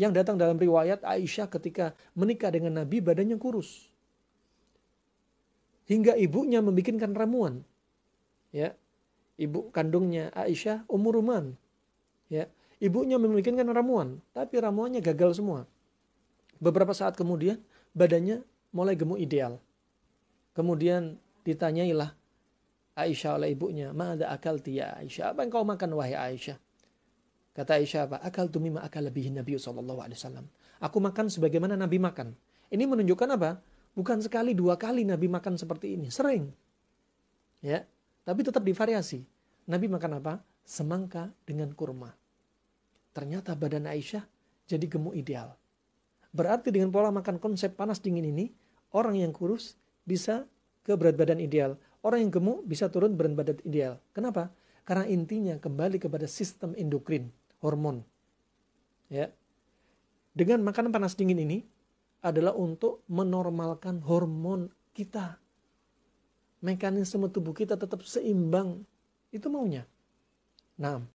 yang datang dalam riwayat Aisyah ketika menikah dengan Nabi badannya kurus. Hingga ibunya membikinkan ramuan. Ya. Ibu kandungnya Aisyah umuruman ruman. Ya. Ibunya membikinkan ramuan, tapi ramuannya gagal semua. Beberapa saat kemudian badannya mulai gemuk ideal. Kemudian ditanyailah Aisyah oleh ibunya, ada akal ya Aisyah? Apa yang kau makan wahai Aisyah?" Kata Aisyah apa? Akal tumi mimma akal lebih Nabi SAW. Alaihi Wasallam. Aku makan sebagaimana Nabi makan. Ini menunjukkan apa? Bukan sekali dua kali Nabi makan seperti ini. Sering. Ya. Tapi tetap divariasi. Nabi makan apa? Semangka dengan kurma. Ternyata badan Aisyah jadi gemuk ideal. Berarti dengan pola makan konsep panas dingin ini, orang yang kurus bisa ke berat badan ideal. Orang yang gemuk bisa turun berat badan ideal. Kenapa? Karena intinya kembali kepada sistem endokrin, hormon. Ya. Dengan makanan panas dingin ini adalah untuk menormalkan hormon kita. Mekanisme tubuh kita tetap seimbang. Itu maunya. Nah,